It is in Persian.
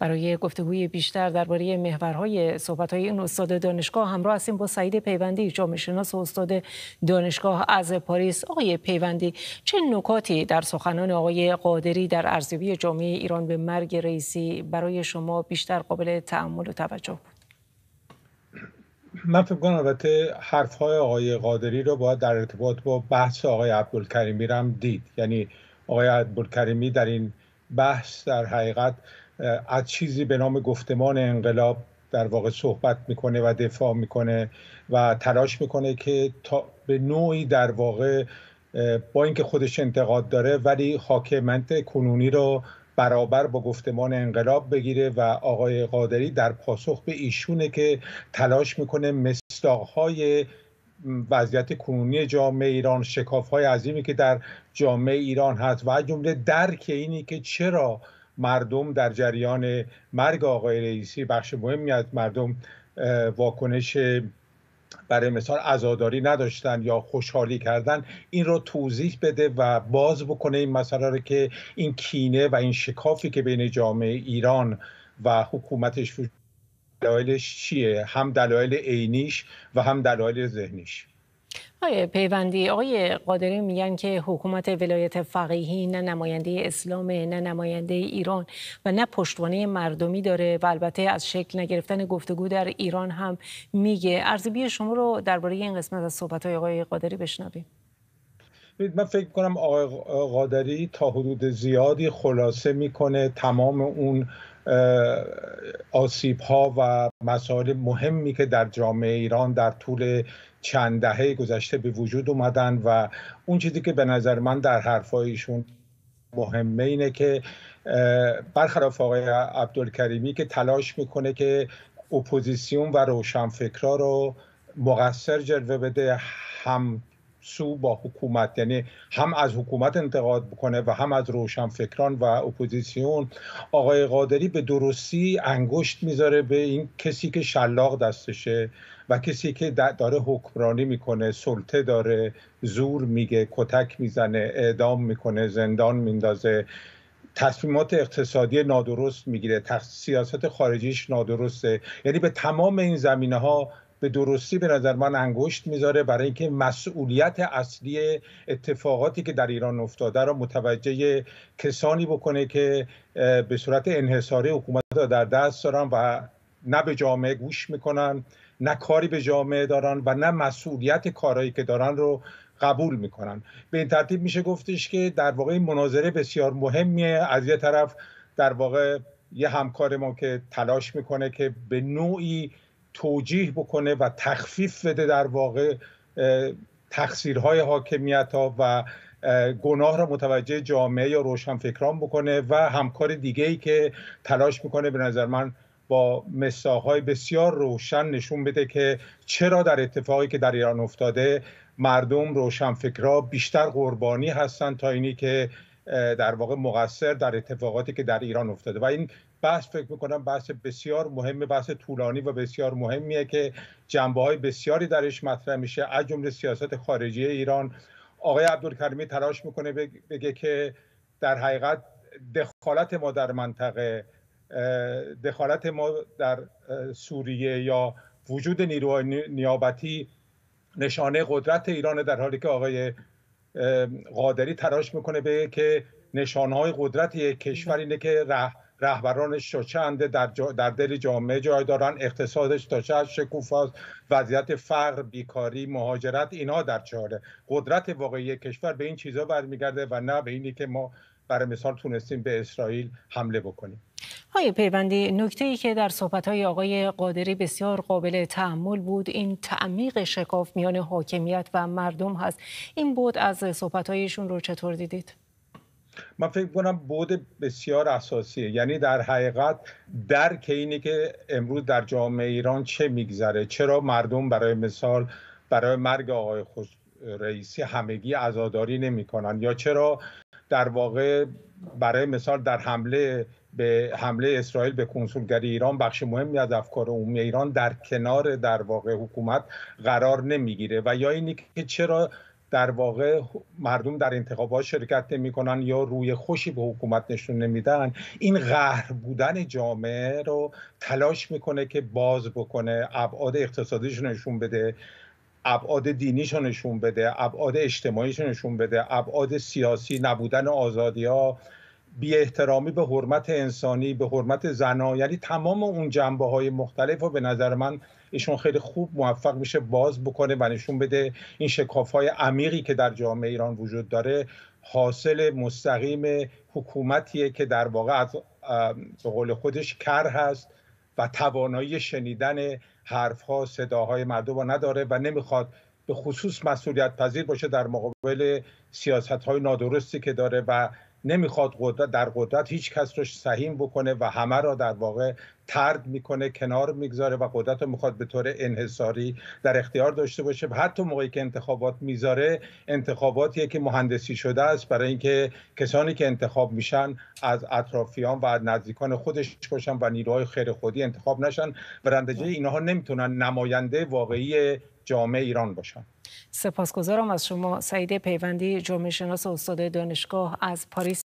برای گفتگوی بیشتر درباره محورهای صحبت‌های این استاد دانشگاه همراه هستیم با سعید پیوندی جامعه شناس استاد دانشگاه از پاریس آقای پیوندی چه نکاتی در سخنان آقای قادری در ارزیابی جامعه ایران به مرگ رئیسی برای شما بیشتر قابل تحمل و توجه بود من فکر کنم البته حرف‌های آقای قادری رو باید در ارتباط با بحث آقای عبدالکریمی هم دید یعنی آقای عبدالکریمی در این بحث در حقیقت از چیزی به نام گفتمان انقلاب در واقع صحبت میکنه و دفاع میکنه و تلاش میکنه که تا به نوعی در واقع با اینکه خودش انتقاد داره ولی حاکمت کنونی رو برابر با گفتمان انقلاب بگیره و آقای قادری در پاسخ به ایشونه که تلاش میکنه مصداقهای وضعیت کنونی جامعه ایران شکاف عظیمی که در جامعه ایران هست و جمله درک اینی که چرا مردم در جریان مرگ آقای رئیسی بخش مهمی از مردم واکنش برای مثال ازاداری نداشتن یا خوشحالی کردن این رو توضیح بده و باز بکنه این مسئله رو که این کینه و این شکافی که بین جامعه ایران و حکومتش دلایلش چیه هم دلایل عینیش و هم دلایل ذهنیش آقای پیوندی آقای قادری میگن که حکومت ولایت فقیهی نه نماینده اسلام نه نماینده ایران و نه پشتوانه مردمی داره و البته از شکل نگرفتن گفتگو در ایران هم میگه ارزیبی شما رو درباره این قسمت از صحبت های آقای قادری بشنویم من فکر کنم آقای قادری تا حدود زیادی خلاصه میکنه تمام اون آسیب ها و مسائل مهمی که در جامعه ایران در طول چند دهه گذشته به وجود اومدن و اون چیزی که به نظر من در حرفایشون مهمه اینه که برخلاف آقای عبدالکریمی که تلاش میکنه که اپوزیسیون و روشنفکرا رو مقصر جلوه بده هم سو با حکومت یعنی هم از حکومت انتقاد بکنه و هم از روشنفکران و اپوزیسیون آقای قادری به درستی انگشت میذاره به این کسی که شلاق دستشه و کسی که داره حکمرانی میکنه سلطه داره زور میگه کتک میزنه اعدام میکنه زندان میندازه تصمیمات اقتصادی نادرست میگیره سیاست خارجیش نادرسته یعنی به تمام این زمینه ها به درستی به نظر من انگشت میذاره برای اینکه مسئولیت اصلی اتفاقاتی که در ایران افتاده را متوجه کسانی بکنه که به صورت انحصاری حکومت را در دست دارن و نه به جامعه گوش میکنن نه کاری به جامعه دارن و نه مسئولیت کارهایی که دارن رو قبول میکنن به این ترتیب میشه گفتش که در واقع این مناظره بسیار مهمیه از یه طرف در واقع یه همکار ما که تلاش میکنه که به نوعی توجیه بکنه و تخفیف بده در واقع تقصیرهای حاکمیت ها و گناه را متوجه جامعه یا روشنفکران بکنه و همکار دیگه ای که تلاش میکنه به نظر من با مساهای بسیار روشن نشون بده که چرا در اتفاقی که در ایران افتاده مردم روشنفکرا بیشتر قربانی هستند تا اینی که در واقع مقصر در اتفاقاتی که در ایران افتاده و این بحث فکر میکنم بحث بسیار مهم بحث طولانی و بسیار مهمیه که جنبه های بسیاری درش مطرح میشه از جمله سیاست خارجی ایران آقای عبدالکرمی تلاش میکنه بگه که در حقیقت دخالت ما در منطقه دخالت ما در سوریه یا وجود نیروهای نیابتی نشانه قدرت ایران در حالی که آقای قادری تراش میکنه به که نشانهای قدرت یک کشور اینه که رهبران رهبرانش تا در, در دل جامعه جای دارن اقتصادش تا چه شکوفاست وضعیت فقر بیکاری مهاجرت اینها در چاره قدرت واقعی کشور به این چیزا برمیگرده و نه به اینی که ما برای مثال تونستیم به اسرائیل حمله بکنیم های پیوندی نکته ای که در صحبت های آقای قادری بسیار قابل تحمل بود این تعمیق شکاف میان حاکمیت و مردم هست این بود از صحبت هایشون رو چطور دیدید؟ من فکر کنم بود بسیار اساسیه یعنی در حقیقت درک اینه که امروز در جامعه ایران چه میگذره چرا مردم برای مثال برای مرگ آقای خوش رئیسی همگی عزاداری نمیکنن یا چرا در واقع برای مثال در حمله به حمله اسرائیل به کنسولگری ایران بخش مهمی از افکار عمومی ایران در کنار در واقع حکومت قرار نمیگیره و یا اینی که چرا در واقع مردم در انتخابات شرکت نمیکنن یا روی خوشی به حکومت نشون نمیدن این قهر بودن جامعه رو تلاش میکنه که باز بکنه ابعاد اقتصادیش نشون بده ابعاد دینیش نشون بده ابعاد اجتماعیش نشون بده ابعاد سیاسی نبودن آزادی ها بی احترامی به حرمت انسانی به حرمت زنا یعنی تمام اون جنبه های مختلف رو به نظر من ایشون خیلی خوب موفق میشه باز بکنه و نشون بده این شکاف های عمیقی که در جامعه ایران وجود داره حاصل مستقیم حکومتیه که در واقع از به قول خودش کر هست و توانایی شنیدن ها صداهای مردم رو نداره و نمیخواد به خصوص مسئولیت پذیر باشه در مقابل سیاست های نادرستی که داره و نمیخواد قدرت در قدرت هیچ کس رو سهیم بکنه و همه را در واقع ترد میکنه کنار میگذاره و قدرت رو میخواد به طور انحصاری در اختیار داشته باشه حتی موقعی که انتخابات میذاره انتخاباتیه که مهندسی شده است برای اینکه کسانی که انتخاب میشن از اطرافیان و از نزدیکان خودش باشن و نیروهای خیر خودی انتخاب نشن برندجه خب. اینها نمیتونن نماینده واقعی جامعه ایران باشن سپاسگزارم از شما سعید پیوندی جامعه شناس استاد دانشگاه از پاریس